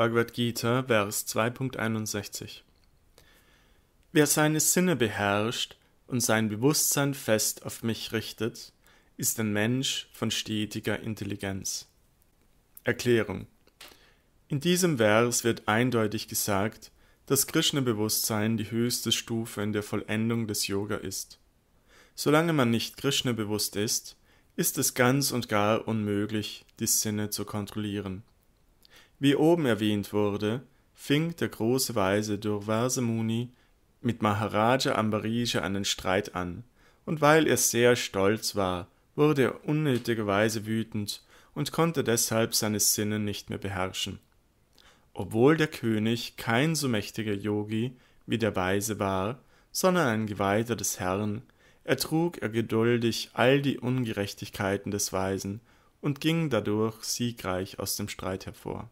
Bhagavad Gita, Vers 2.61 Wer seine Sinne beherrscht und sein Bewusstsein fest auf mich richtet, ist ein Mensch von stetiger Intelligenz. Erklärung In diesem Vers wird eindeutig gesagt, dass Krishna-Bewusstsein die höchste Stufe in der Vollendung des Yoga ist. Solange man nicht Krishna bewusst ist, ist es ganz und gar unmöglich, die Sinne zu kontrollieren. Wie oben erwähnt wurde, fing der große Weise Durvasa Muni mit Maharaja Ambarija einen Streit an, und weil er sehr stolz war, wurde er unnötigerweise wütend und konnte deshalb seine Sinne nicht mehr beherrschen. Obwohl der König kein so mächtiger Yogi wie der Weise war, sondern ein Geweihter des Herrn, ertrug er geduldig all die Ungerechtigkeiten des Weisen und ging dadurch siegreich aus dem Streit hervor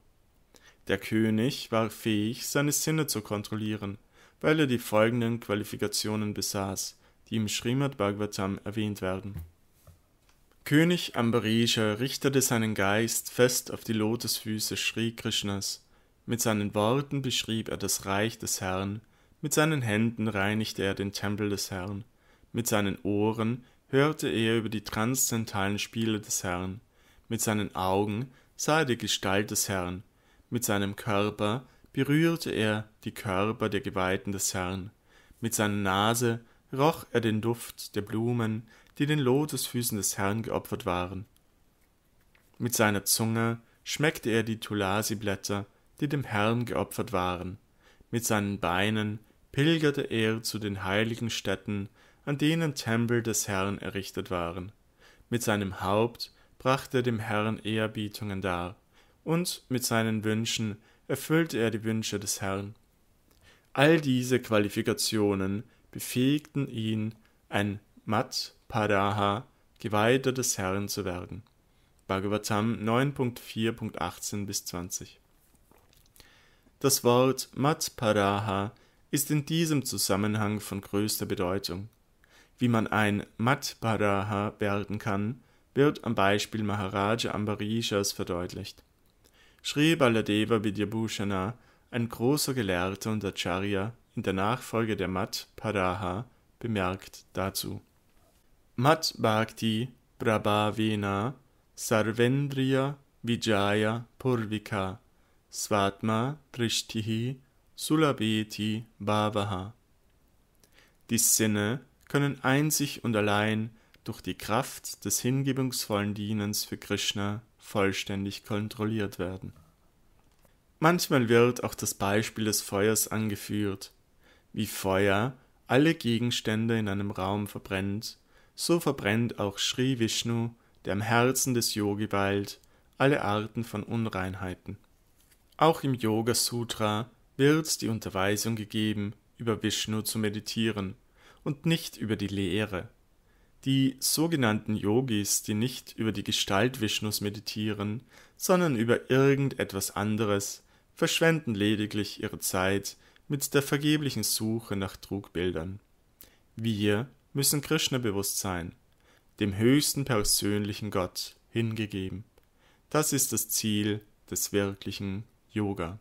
der König war fähig, seine Sinne zu kontrollieren, weil er die folgenden Qualifikationen besaß, die im Srimad Bhagavatam erwähnt werden. König Ambarisha richtete seinen Geist fest auf die Lotusfüße Sri Krishnas. Mit seinen Worten beschrieb er das Reich des Herrn, mit seinen Händen reinigte er den Tempel des Herrn, mit seinen Ohren hörte er über die transzendentalen Spiele des Herrn, mit seinen Augen sah er die Gestalt des Herrn mit seinem Körper berührte er die Körper der Geweihten des Herrn, mit seiner Nase roch er den Duft der Blumen, die den Lotusfüßen des Herrn geopfert waren. Mit seiner Zunge schmeckte er die Tulasi-Blätter, die dem Herrn geopfert waren. Mit seinen Beinen pilgerte er zu den heiligen Städten, an denen Tempel des Herrn errichtet waren. Mit seinem Haupt brachte er dem Herrn Ehrbietungen dar und mit seinen Wünschen erfüllte er die Wünsche des Herrn. All diese Qualifikationen befähigten ihn, ein Mat Padaha, Geweihter des Herrn zu werden. Bhagavatam 9.4.18 bis 20. Das Wort Mat Matparaha ist in diesem Zusammenhang von größter Bedeutung. Wie man ein Matparaha werden kann, wird am Beispiel Maharaja Ambarishas verdeutlicht schrie Baladeva Vidyabhushana, ein großer Gelehrter und Acharya in der Nachfolge der Mat Paraha, bemerkt dazu. Mat Bhakti Prabhavena Sarvendriya Vijaya Purvika Svatma Trishtihi Sulabeti Bhavaha. Die Sinne können einzig und allein durch die Kraft des hingebungsvollen Dienens für Krishna vollständig kontrolliert werden. Manchmal wird auch das Beispiel des Feuers angeführt. Wie Feuer alle Gegenstände in einem Raum verbrennt, so verbrennt auch Sri Vishnu, der im Herzen des Yogi weilt, alle Arten von Unreinheiten. Auch im Yoga Sutra wird die Unterweisung gegeben, über Vishnu zu meditieren und nicht über die Lehre. Die sogenannten Yogis, die nicht über die Gestalt Vishnus meditieren, sondern über irgendetwas anderes, verschwenden lediglich ihre Zeit mit der vergeblichen Suche nach Trugbildern. Wir müssen Krishna bewusst sein, dem höchsten persönlichen Gott hingegeben. Das ist das Ziel des wirklichen Yoga.